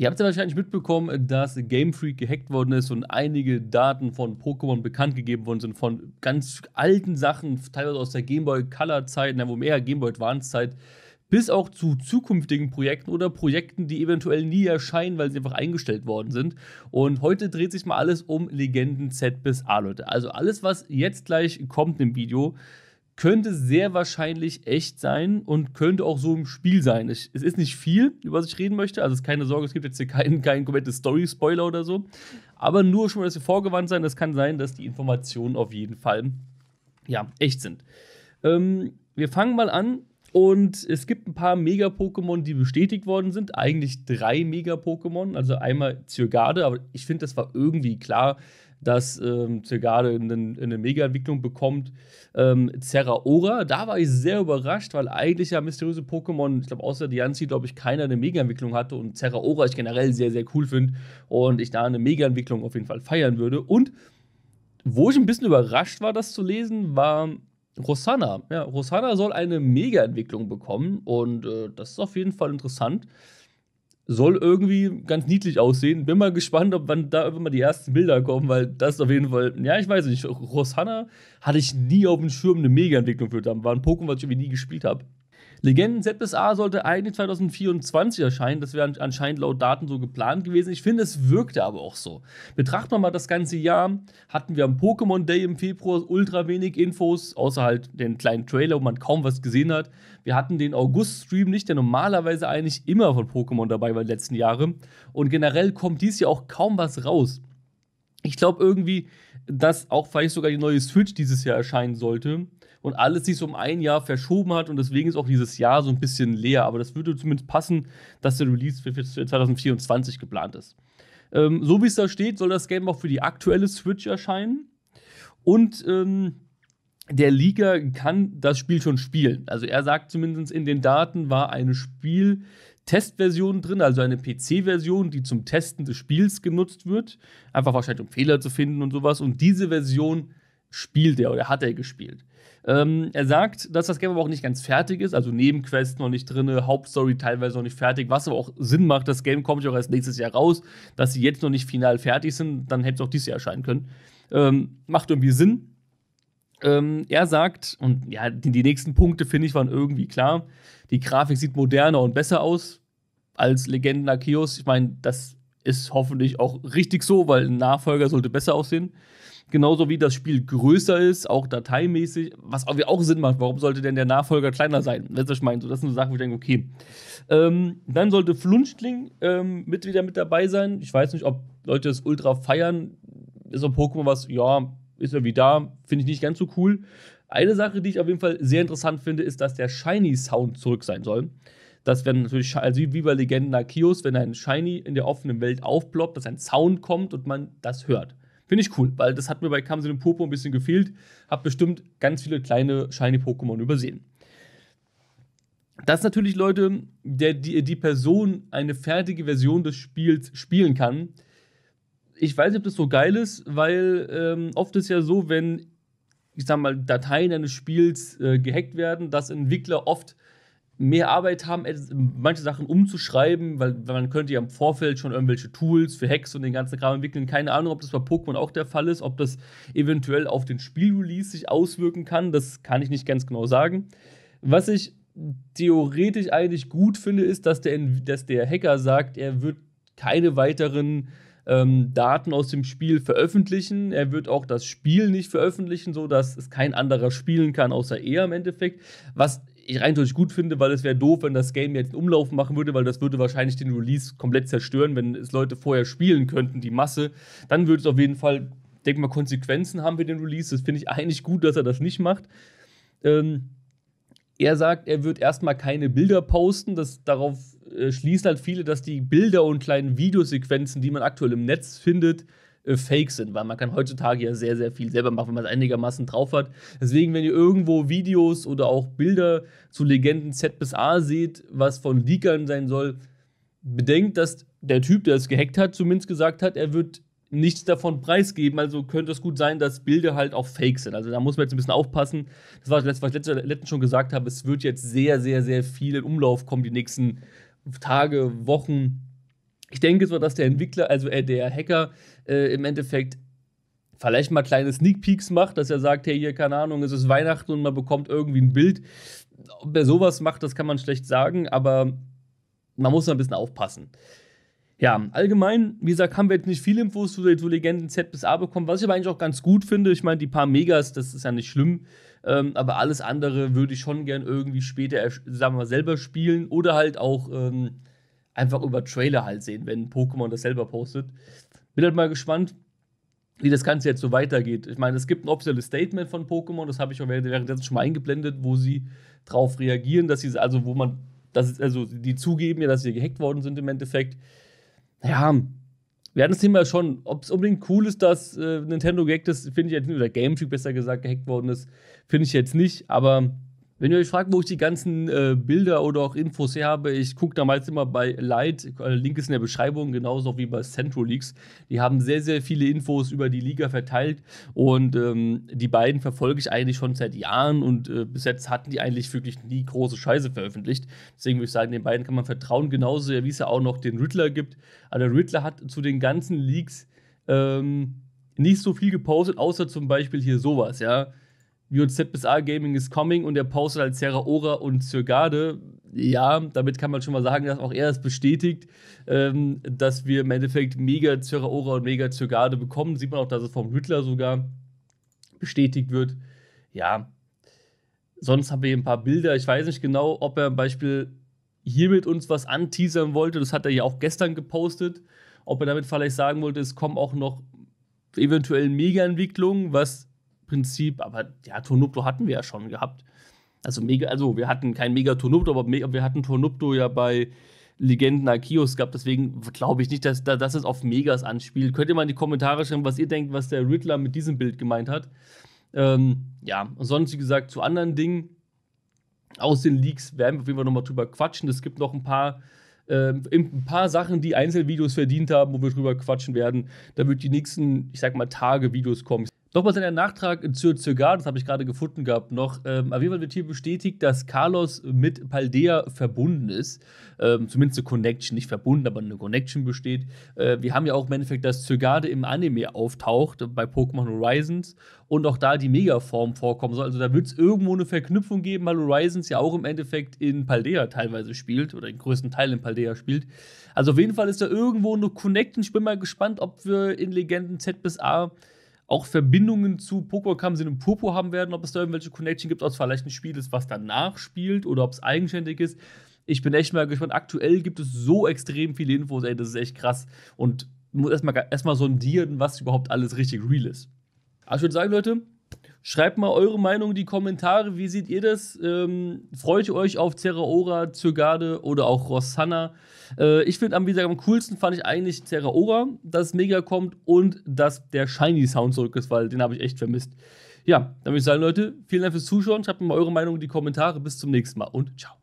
Ihr habt ja wahrscheinlich mitbekommen, dass Game Freak gehackt worden ist und einige Daten von Pokémon bekannt gegeben worden sind, von ganz alten Sachen, teilweise aus der Game Boy Color-Zeit, wo mehr Game Boy Advance-Zeit, bis auch zu zukünftigen Projekten oder Projekten, die eventuell nie erscheinen, weil sie einfach eingestellt worden sind. Und heute dreht sich mal alles um Legenden Z bis A, Leute. Also alles, was jetzt gleich kommt im Video, könnte sehr wahrscheinlich echt sein und könnte auch so im Spiel sein. Ich, es ist nicht viel, über was ich reden möchte. Also es ist keine Sorge, es gibt jetzt hier keinen, keinen kompletten Story-Spoiler oder so. Aber nur schon mal, dass wir vorgewandt sein. Das kann sein, dass die Informationen auf jeden Fall ja, echt sind. Ähm, wir fangen mal an und es gibt ein paar Mega-Pokémon, die bestätigt worden sind. Eigentlich drei Mega-Pokémon. Also einmal Zyrgade, aber ich finde, das war irgendwie klar, dass ähm, Zyrgade eine, eine Mega-Entwicklung bekommt. Ähm, Zeraora, da war ich sehr überrascht, weil eigentlich ja mysteriöse Pokémon, ich glaube, außer Dianzi, glaube ich, keiner eine Mega-Entwicklung hatte. Und Zeraora ich generell sehr, sehr cool finde. Und ich da eine Mega-Entwicklung auf jeden Fall feiern würde. Und wo ich ein bisschen überrascht war, das zu lesen, war Rosanna. Ja, Rosanna soll eine Mega-Entwicklung bekommen und äh, das ist auf jeden Fall interessant. Soll irgendwie ganz niedlich aussehen. Bin mal gespannt, ob wann da immer die ersten Bilder kommen, weil das ist auf jeden Fall, ja, ich weiß nicht. Rosanna hatte ich nie auf dem Schirm eine Mega-Entwicklung für. War ein Pokémon, was ich irgendwie nie gespielt habe. Legenden ZSA sollte eigentlich 2024 erscheinen. Das wäre anscheinend laut Daten so geplant gewesen. Ich finde, es wirkte aber auch so. Betrachten wir mal das ganze Jahr. Hatten wir am Pokémon Day im Februar ultra wenig Infos, außer halt den kleinen Trailer, wo man kaum was gesehen hat. Wir hatten den August-Stream nicht, der normalerweise eigentlich immer von Pokémon dabei war, in den letzten Jahre. Und generell kommt dies Jahr auch kaum was raus. Ich glaube irgendwie, dass auch vielleicht sogar die neue Switch dieses Jahr erscheinen sollte und alles sich so um ein Jahr verschoben hat und deswegen ist auch dieses Jahr so ein bisschen leer. Aber das würde zumindest passen, dass der Release für 2024 geplant ist. Ähm, so wie es da steht, soll das Game auch für die aktuelle Switch erscheinen und ähm, der Liga kann das Spiel schon spielen. Also er sagt zumindest in den Daten war ein Spiel Testversion drin, also eine PC-Version, die zum Testen des Spiels genutzt wird. Einfach wahrscheinlich, um Fehler zu finden und sowas. Und diese Version spielt er oder hat er gespielt. Ähm, er sagt, dass das Game aber auch nicht ganz fertig ist, also Nebenquests noch nicht drin, Hauptstory teilweise noch nicht fertig, was aber auch Sinn macht, das Game kommt ja auch erst nächstes Jahr raus, dass sie jetzt noch nicht final fertig sind, dann hätte es auch dieses Jahr erscheinen können. Ähm, macht irgendwie Sinn. Ähm, er sagt, und ja, die, die nächsten Punkte, finde ich, waren irgendwie klar. Die Grafik sieht moderner und besser aus als Legenden Arceus. Ich meine, das ist hoffentlich auch richtig so, weil ein Nachfolger sollte besser aussehen. Genauso wie das Spiel größer ist, auch dateimäßig, was irgendwie auch Sinn macht. Warum sollte denn der Nachfolger kleiner sein? Weißt du, meine, so, das sind so Sachen, wo ich denke, okay. Ähm, dann sollte Flunchtling ähm, mit wieder mit dabei sein. Ich weiß nicht, ob Leute das ultra feiern. Ist so ein Pokémon, was, ja, ist irgendwie da, finde ich nicht ganz so cool. Eine Sache, die ich auf jeden Fall sehr interessant finde, ist, dass der Shiny-Sound zurück sein soll. Das werden natürlich, also wie bei Legenden Arceus, wenn ein Shiny in der offenen Welt aufploppt, dass ein Sound kommt und man das hört. Finde ich cool, weil das hat mir bei Kamsen und Popo ein bisschen gefehlt. Hab bestimmt ganz viele kleine Shiny-Pokémon übersehen. Dass natürlich, Leute, der, die, die Person eine fertige Version des Spiels spielen kann, ich weiß nicht, ob das so geil ist, weil ähm, oft ist ja so, wenn, ich sag mal, Dateien eines Spiels äh, gehackt werden, dass Entwickler oft mehr Arbeit haben, manche Sachen umzuschreiben, weil, man könnte ja im Vorfeld schon irgendwelche Tools für Hacks und den ganzen Kram entwickeln. Keine Ahnung, ob das bei Pokémon auch der Fall ist, ob das eventuell auf den Spielrelease sich auswirken kann, das kann ich nicht ganz genau sagen. Was ich theoretisch eigentlich gut finde, ist, dass der, dass der Hacker sagt, er wird keine weiteren ähm, Daten aus dem Spiel veröffentlichen. Er wird auch das Spiel nicht veröffentlichen, sodass es kein anderer spielen kann, außer er im Endeffekt. Was ich rein durch gut finde, weil es wäre doof, wenn das Game jetzt einen Umlauf machen würde, weil das würde wahrscheinlich den Release komplett zerstören, wenn es Leute vorher spielen könnten, die Masse. Dann würde es auf jeden Fall, denke mal, Konsequenzen haben wir den Release. Das finde ich eigentlich gut, dass er das nicht macht. Ähm, er sagt, er wird erstmal keine Bilder posten. Das, darauf äh, schließen halt viele, dass die Bilder und kleinen Videosequenzen, die man aktuell im Netz findet, äh, fake sind, weil man kann heutzutage ja sehr, sehr viel selber machen, wenn man es einigermaßen drauf hat. Deswegen, wenn ihr irgendwo Videos oder auch Bilder zu Legenden Z bis A seht, was von Leakern sein soll, bedenkt, dass der Typ, der es gehackt hat, zumindest gesagt hat, er wird nichts davon preisgeben. Also könnte es gut sein, dass Bilder halt auch fake sind. Also da muss man jetzt ein bisschen aufpassen. Das war das, was ich letztens schon gesagt habe. Es wird jetzt sehr, sehr, sehr viel in Umlauf kommen die nächsten Tage, Wochen. Ich denke zwar, dass der Entwickler, also äh, der Hacker äh, im Endeffekt vielleicht mal kleine Sneak Peeks macht, dass er sagt, hey, hier, keine Ahnung, es ist Weihnachten und man bekommt irgendwie ein Bild. Ob er sowas macht, das kann man schlecht sagen, aber man muss ein bisschen aufpassen. Ja, mhm. allgemein, wie gesagt, haben wir jetzt nicht viele Infos zu den Legenden Z bis A bekommen, was ich aber eigentlich auch ganz gut finde. Ich meine, die paar Megas, das ist ja nicht schlimm, ähm, aber alles andere würde ich schon gern irgendwie später, sagen wir mal, selber spielen oder halt auch ähm, einfach über Trailer halt sehen, wenn Pokémon das selber postet. Bin halt mal gespannt, wie das Ganze jetzt so weitergeht. Ich meine, es gibt ein offizielles Statement von Pokémon, das habe ich auch währenddessen schon mal eingeblendet, wo sie drauf reagieren, dass sie, also wo man, das ist, also die zugeben ja, dass sie gehackt worden sind im Endeffekt ja, wir hatten das Thema schon, ob es unbedingt cool ist, dass äh, Nintendo gehackt ist, finde ich jetzt nicht, oder Game besser gesagt gehackt worden ist, finde ich jetzt nicht, aber wenn ihr euch fragt, wo ich die ganzen äh, Bilder oder auch Infos her habe, ich gucke damals immer bei Light, äh, Link ist in der Beschreibung, genauso wie bei Central Leagues. Die haben sehr, sehr viele Infos über die Liga verteilt und ähm, die beiden verfolge ich eigentlich schon seit Jahren und äh, bis jetzt hatten die eigentlich wirklich nie große Scheiße veröffentlicht. Deswegen würde ich sagen, den beiden kann man vertrauen, genauso wie es ja auch noch den Riddler gibt. Aber der Riddler hat zu den ganzen Leaks ähm, nicht so viel gepostet, außer zum Beispiel hier sowas, ja JZ bis A Gaming is coming und er postet halt Serra Ora und Zürgade. Ja, damit kann man schon mal sagen, dass auch er es das bestätigt, ähm, dass wir im Endeffekt mega Serra Ora und mega Zürgade bekommen. Sieht man auch, dass es vom Hütler sogar bestätigt wird. Ja, sonst haben wir hier ein paar Bilder. Ich weiß nicht genau, ob er zum Beispiel hier mit uns was anteasern wollte. Das hat er ja auch gestern gepostet. Ob er damit vielleicht sagen wollte, es kommen auch noch eventuell Mega-Entwicklungen, was Prinzip, aber ja, Tornupto hatten wir ja schon gehabt. Also, mega, also wir hatten kein mega Tornupto, aber mega, wir hatten Tornupto ja bei Legenden Arceus gehabt. Deswegen glaube ich nicht, dass, dass es auf Megas anspielt. Könnt ihr mal in die Kommentare schreiben, was ihr denkt, was der Riddler mit diesem Bild gemeint hat. Ähm, ja, und sonst, wie gesagt, zu anderen Dingen aus den Leaks werden wir auf jeden Fall nochmal drüber quatschen. Es gibt noch ein paar, äh, ein paar Sachen, die Einzelvideos verdient haben, wo wir drüber quatschen werden. Da wird die nächsten, ich sag mal, Tage Videos kommen. Nochmal der Nachtrag zur Zögard, das habe ich gerade gefunden gehabt noch. Ähm, auf jeden Fall wird hier bestätigt, dass Carlos mit Paldea verbunden ist. Ähm, zumindest eine Connection, nicht verbunden, aber eine Connection besteht. Äh, wir haben ja auch im Endeffekt, dass Zögade im Anime auftaucht, bei Pokémon Horizons, und auch da die Megaform vorkommen soll. Also da wird es irgendwo eine Verknüpfung geben, weil Horizons ja auch im Endeffekt in Paldea teilweise spielt oder den größten Teil in Paldea spielt. Also auf jeden Fall ist da irgendwo eine Connection. Ich bin mal gespannt, ob wir in Legenden Z bis A auch Verbindungen zu Pokémon sind und Purpur haben werden, ob es da irgendwelche Connection gibt, ob es vielleicht ein Spiel ist, was danach spielt oder ob es eigenständig ist. Ich bin echt mal gespannt. Aktuell gibt es so extrem viele Infos, ey, das ist echt krass. Und muss erstmal erst, sondieren, was überhaupt alles richtig real ist. Aber also ich würde sagen, Leute, Schreibt mal eure Meinung in die Kommentare. Wie seht ihr das? Ähm, freut ihr euch auf Terraora, Zyrgade oder auch Rosanna? Äh, ich finde am, wie gesagt, am coolsten fand ich eigentlich Terraora, dass Mega kommt und dass der Shiny Sound zurück ist, weil den habe ich echt vermisst. Ja, dann würde ich sagen, Leute, vielen Dank fürs Zuschauen. Schreibt mal eure Meinung in die Kommentare. Bis zum nächsten Mal und ciao.